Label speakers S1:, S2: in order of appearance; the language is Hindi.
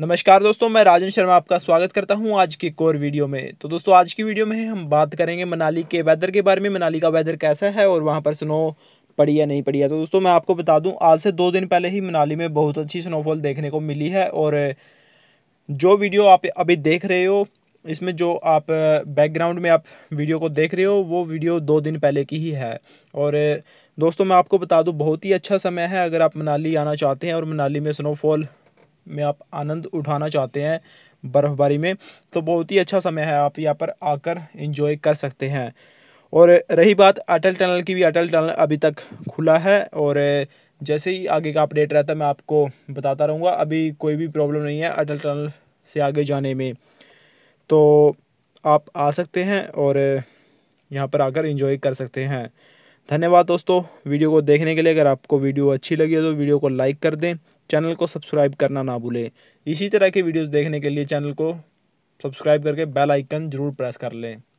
S1: नमस्कार दोस्तों मैं राजन शर्मा आपका स्वागत करता हूं आज की कोर वीडियो में तो दोस्तों आज की वीडियो में हम बात करेंगे मनाली के वेदर के बारे में मनाली का वेदर कैसा है और वहां पर स्नो पड़ी या नहीं पड़ी है तो दोस्तों मैं आपको बता दूं आज से दो दिन पहले ही मनाली में बहुत अच्छी स्नोफॉल देखने को मिली है और जो वीडियो आप अभी देख रहे हो इसमें जो आप बैकग्राउंड में आप वीडियो को देख रहे हो वो वीडियो दो दिन पहले की ही है और दोस्तों मैं आपको बता दूं बहुत ही अच्छा समय है अगर आप मनाली आना चाहते हैं और मनाली में स्नोफॉल में आप आनंद उठाना चाहते हैं बर्फ़बारी में तो बहुत ही अच्छा समय है आप यहाँ पर आकर इंजॉय कर सकते हैं और रही बात अटल टनल की भी अटल टनल अभी तक खुला है और जैसे ही आगे का अपडेट रहता है मैं आपको बताता रहूँगा अभी कोई भी प्रॉब्लम नहीं है अटल टनल से आगे जाने में तो आप आ सकते हैं और यहाँ पर आकर इंजॉय कर सकते हैं धन्यवाद दोस्तों वीडियो को देखने के लिए अगर आपको वीडियो अच्छी लगी है तो वीडियो को लाइक कर दें चैनल को सब्सक्राइब करना ना भूलें इसी तरह के वीडियोस देखने के लिए चैनल को सब्सक्राइब करके बेल आइकन ज़रूर प्रेस कर लें